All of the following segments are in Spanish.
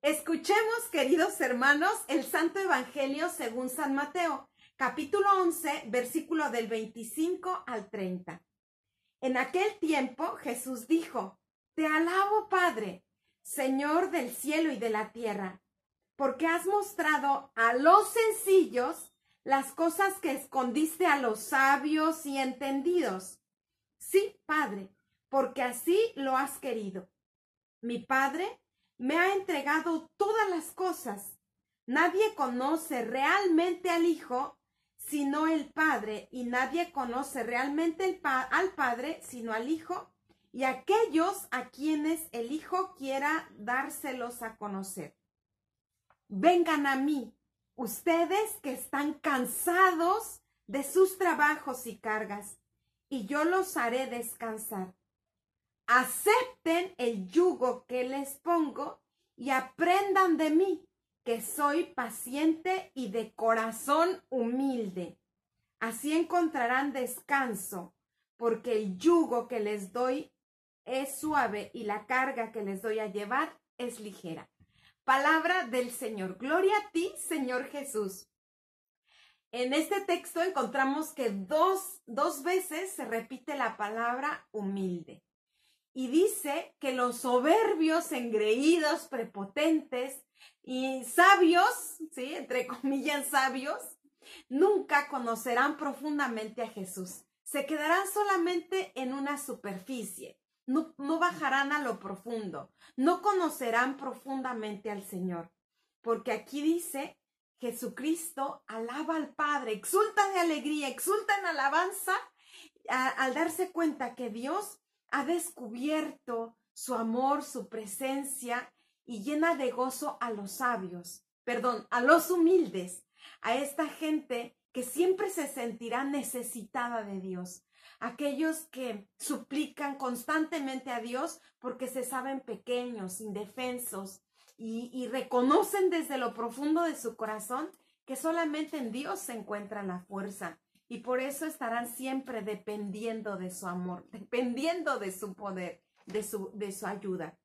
Escuchemos, queridos hermanos, el Santo Evangelio según San Mateo, capítulo 11, versículo del 25 al 30. En aquel tiempo Jesús dijo, Te alabo, Padre, Señor del cielo y de la tierra, porque has mostrado a los sencillos las cosas que escondiste a los sabios y entendidos. Sí, Padre, porque así lo has querido. Mi Padre me ha entregado todas las cosas. Nadie conoce realmente al Hijo sino el Padre, y nadie conoce realmente al Padre sino al Hijo, y aquellos a quienes el Hijo quiera dárselos a conocer. Vengan a mí, ustedes que están cansados de sus trabajos y cargas, y yo los haré descansar acepten el yugo que les pongo y aprendan de mí, que soy paciente y de corazón humilde. Así encontrarán descanso, porque el yugo que les doy es suave y la carga que les doy a llevar es ligera. Palabra del Señor. Gloria a ti, Señor Jesús. En este texto encontramos que dos, dos veces se repite la palabra humilde y dice que los soberbios, engreídos, prepotentes y sabios, ¿sí? Entre comillas, sabios, nunca conocerán profundamente a Jesús. Se quedarán solamente en una superficie. No, no bajarán a lo profundo. No conocerán profundamente al Señor. Porque aquí dice, Jesucristo alaba al Padre, exulta de alegría, exulta en alabanza al darse cuenta que Dios ha descubierto su amor, su presencia y llena de gozo a los sabios, perdón, a los humildes, a esta gente que siempre se sentirá necesitada de Dios, aquellos que suplican constantemente a Dios porque se saben pequeños, indefensos y, reconocen desde lo profundo de su corazón que solamente en Dios se encuentra la fuerza y por eso estarán siempre dependiendo de su amor, dependiendo de su poder, de su, de su ayuda.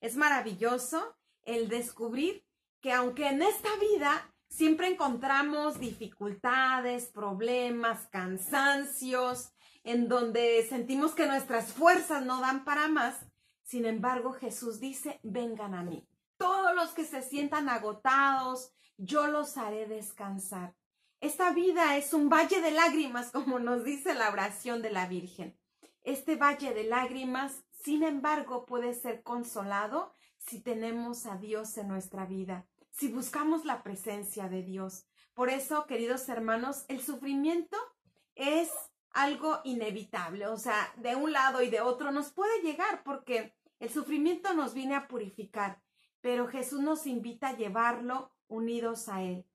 Es maravilloso el descubrir que aunque en esta vida siempre encontramos dificultades, problemas, cansancios, en donde sentimos que nuestras fuerzas no dan para más, sin embargo Jesús dice, vengan a mí. Todos los que se sientan agotados, yo los haré descansar. Esta vida es un valle de lágrimas, como nos dice la oración de la Virgen. Este valle de lágrimas, sin embargo, puede ser consolado si tenemos a Dios en nuestra vida, si buscamos la presencia de Dios. Por eso, queridos hermanos, el sufrimiento es algo inevitable, o sea, de un lado y de otro nos puede llegar porque el sufrimiento nos viene a purificar, pero Jesús nos invita a llevarlo unidos a Él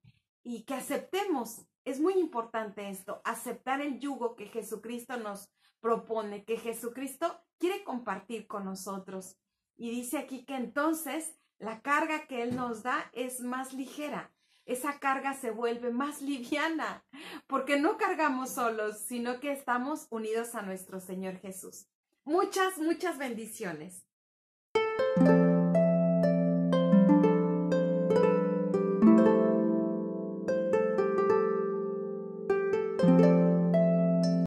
y que aceptemos. Es muy importante esto, aceptar el yugo que Jesucristo nos propone, que Jesucristo quiere compartir con nosotros. Y dice aquí que entonces la carga que Él nos da es más ligera, esa carga se vuelve más liviana, porque no cargamos solos, sino que estamos unidos a nuestro Señor Jesús. Muchas, muchas bendiciones.